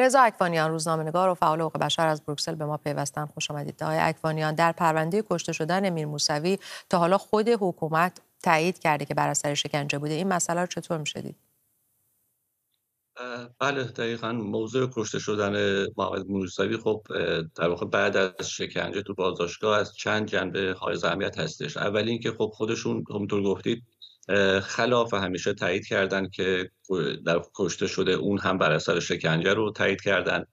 رضا اکوانیان روزنامه‌نگار و فعال حقوق بشر از بروکسل به ما پیوستند خوش آمدید آقای اکوانیان در پرونده کشته شدن میر موسوی تا حالا خود حکومت تایید کرده که بر اثر شکنجه بوده این مسئله رو چطور شدید؟ بله دقیقا موضوع کشته شدن محمد موسوی خب در واقع بعد از شکنجه تو بازداشتگاه از چند جنبه های زمیت هستش اول اینکه خب خودشون همونطور گفتید خلاف همیشه تایید کردن که در کشته شده اون هم بر اثر شکنجه رو تایید کردن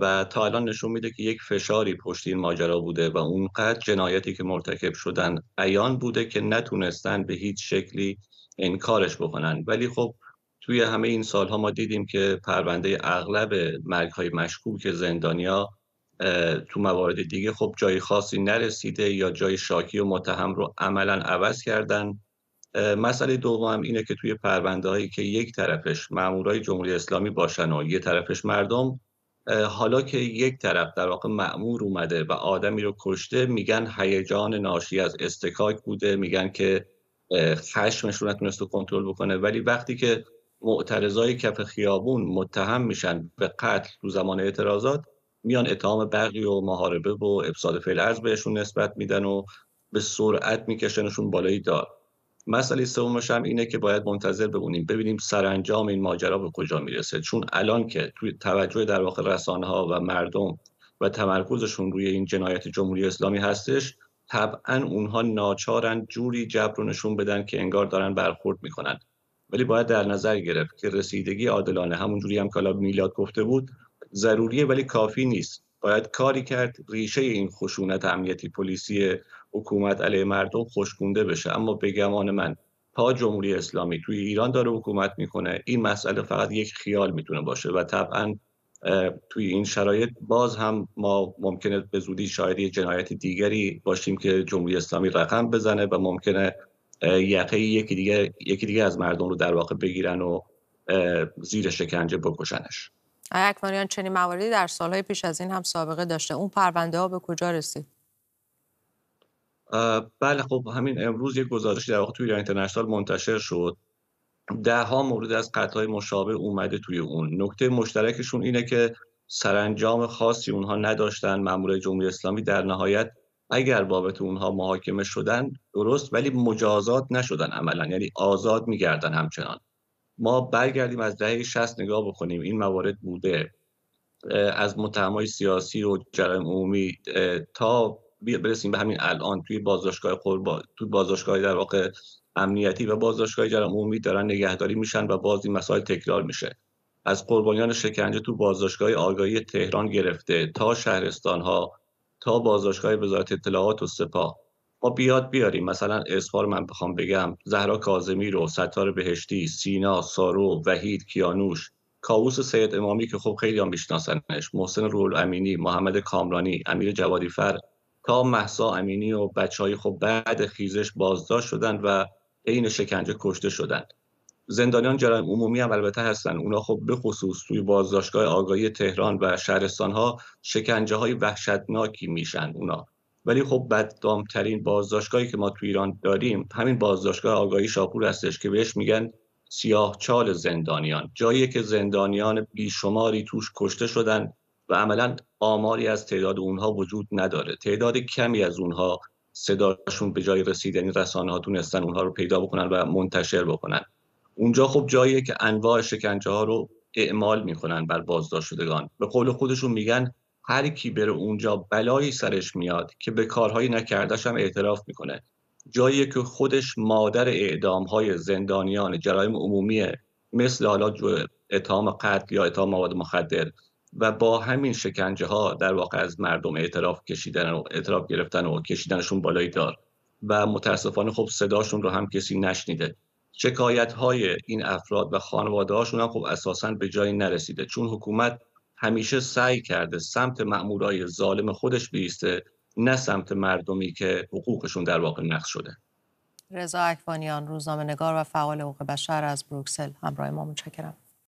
و تا الان نشون میده که یک فشاری پشت این ماجرا بوده و اونقدر جنایتی که مرتکب شدن عیان بوده که نتونستن به هیچ شکلی انکارش بکنن ولی خب توی همه این سالها ما دیدیم که پرونده اغلب مرگ های مشکوک زندانیا تو موارد دیگه خب جای خاصی نرسیده یا جای شاکی و متهم رو عملا عوض کردن مسئله دوم اینه که توی پرونده هایی که یک طرفش مامورای جمهوری اسلامی باشن و یه طرفش مردم حالا که یک طرف در واقع معمور اومده و آدمی رو کشته میگن هیجان ناشی از استکاک بوده میگن که خشمش رو نتونست کنترل بکنه ولی وقتی که معترضای کف خیابون متهم میشن به قتل تو زمان اعتراضات میان اتهام بقی و محاربه و افساد فعل بهشون نسبت میدن و به سرعت میکشنشون بالای دار مسئله سومش هم اینه که باید منتظر بمونیم ببینیم سرانجام این ماجرا به کجا میرسه چون الان که توی توجه در واقع رسانه ها و مردم و تمرکزشون روی این جنایت جمهوری اسلامی هستش طبعا اونها ناچارن جوری جبر رو نشون بدن که انگار دارن برخورد میکنن ولی باید در نظر گرفت که رسیدگی عادلانه همون جوری هم که میلاد گفته بود ضروریه ولی کافی نیست باید کاری کرد ریشه این خشونت امنیتی پلیسی حکومت علیه مردم خشکونده بشه اما گمان من تا جمهوری اسلامی توی ایران داره حکومت میکنه این مسئله فقط یک خیال میتونه باشه و طبعا توی این شرایط باز هم ما ممکنه به زودی شاید یه جنایت دیگری باشیم که جمهوری اسلامی رقم بزنه و ممکنه یقه یکی دیگه, یکی دیگه از مردم رو در واقع بگیرن و زیر شکنجه بکشنش آیا اکبریان چنین مواردی در سالهای پیش از این هم سابقه داشته اون پرونده ها به کجا رسید بله خب همین امروز یک گزارشی در واقع توی اینترنشنال منتشر شد ده ها مورد از قطعه مشابه اومده توی اون نکته مشترکشون اینه که سرانجام خاصی اونها نداشتن مامورای جمهوری اسلامی در نهایت اگر بابت اونها محاکمه شدن درست ولی مجازات نشدن عملا یعنی آزاد میگردن همچنان ما برگردیم از دهه 60 نگاه بکنیم این موارد بوده از متهمای سیاسی و جرم عمومی تا برسیم به همین الان توی بازداشتگاه تو بازداشتگاه در واقع امنیتی و بازداشتگاه جرم عمومی دارن نگهداری میشن و باز این مسائل تکرار میشه از قربانیان شکنجه تو بازداشتگاه آگاهی تهران گرفته تا شهرستان ها تا بازداشتگاه وزارت اطلاعات و سپاه ما بیاد بیاریم مثلا اسفار من بخوام بگم زهرا کاظمی رو ستار بهشتی سینا سارو وحید کیانوش کاووس سید امامی که خب خیلی هم میشناسنش محسن رول امینی محمد کامرانی امیر فر، تا محسا امینی و بچه های خب بعد خیزش بازداشت شدن و عین شکنجه کشته شدن زندانیان جرایم عمومی هم البته هستن اونا خب به خصوص توی بازداشتگاه آگاهی تهران و شهرستان ها های وحشتناکی میشن اونا ولی خب بددامترین بازداشتگاهی که ما تو ایران داریم همین بازداشتگاه آگاهی شاپور هستش که بهش میگن سیاه چال زندانیان جایی که زندانیان بیشماری توش کشته شدن و عملا آماری از تعداد اونها وجود نداره تعداد کمی از اونها صداشون به جای رسیدنی یعنی رسانه ها تونستن اونها رو پیدا بکنن و منتشر بکنن اونجا خب جاییه که انواع شکنجه ها رو اعمال میکنن بر بازداشت شدگان به قول خودشون میگن هر کی بره اونجا بلایی سرش میاد که به کارهایی نکردش هم اعتراف میکنه جایی که خودش مادر اعدام های زندانیان جرایم عمومیه مثل حالا اتهام قتل یا اتهام مواد مخدر و با همین شکنجه ها در واقع از مردم اعتراف کشیدن و اعتراف گرفتن و کشیدنشون بالایی دار و متاسفانه خب صداشون رو هم کسی نشنیده شکایت های این افراد و خانواده هاشون هم خب اساسا به جایی نرسیده چون حکومت همیشه سعی کرده سمت مأمورای ظالم خودش بیسته نه سمت مردمی که حقوقشون در واقع نقض شده رضا اکوانیان روزنامه نگار و فعال حقوق بشر از بروکسل همراه ما متشکرم